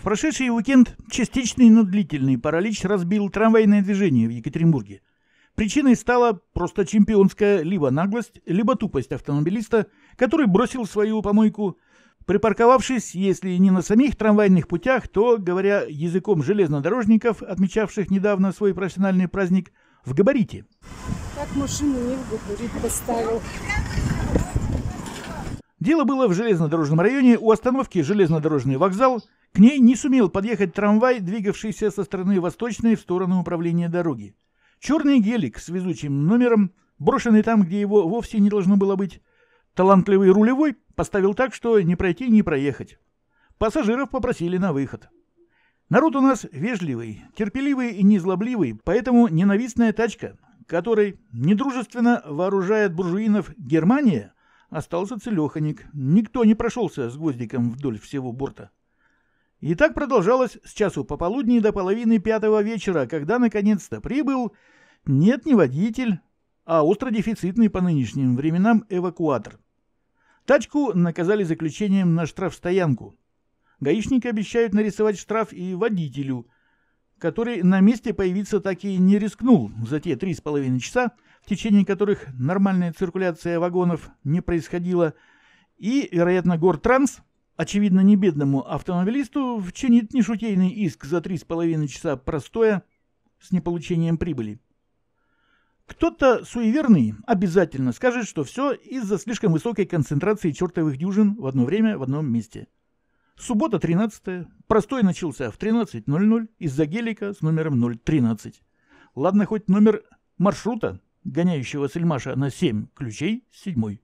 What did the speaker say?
В прошедший уикенд частичный, но длительный паралич разбил трамвайное движение в Екатеринбурге. Причиной стала просто чемпионская либо наглость, либо тупость автомобилиста, который бросил свою помойку, припарковавшись, если не на самих трамвайных путях, то, говоря языком железнодорожников, отмечавших недавно свой профессиональный праздник, в габарите. Как машину не в габарит поставил? Дело было в железнодорожном районе у остановки «Железнодорожный вокзал». К ней не сумел подъехать трамвай, двигавшийся со стороны восточной в сторону управления дороги. Черный гелик с везучим номером, брошенный там, где его вовсе не должно было быть, талантливый рулевой поставил так, что не пройти, не проехать. Пассажиров попросили на выход. Народ у нас вежливый, терпеливый и незлобливый, поэтому ненавистная тачка, которой недружественно вооружает буржуинов Германия – остался целеханик. Никто не прошелся с гвоздиком вдоль всего борта. И так продолжалось с часу пополудни до половины пятого вечера, когда наконец-то прибыл нет не водитель, а остродефицитный по нынешним временам эвакуатор. Тачку наказали заключением на штрафстоянку. Гаишники обещают нарисовать штраф и водителю, который на месте появиться так и не рискнул за те три с половиной часа, в течение которых нормальная циркуляция вагонов не происходила, и, вероятно, Гортранс, очевидно, не бедному автомобилисту, вчинит нешутейный иск за 3,5 часа простоя с неполучением прибыли. Кто-то суеверный обязательно скажет, что все из-за слишком высокой концентрации чертовых дюжин в одно время в одном месте. Суббота 13 Простой начался в 13.00 из-за гелика с номером 013. Ладно, хоть номер маршрута гоняющего Сельмаша на семь ключей седьмой.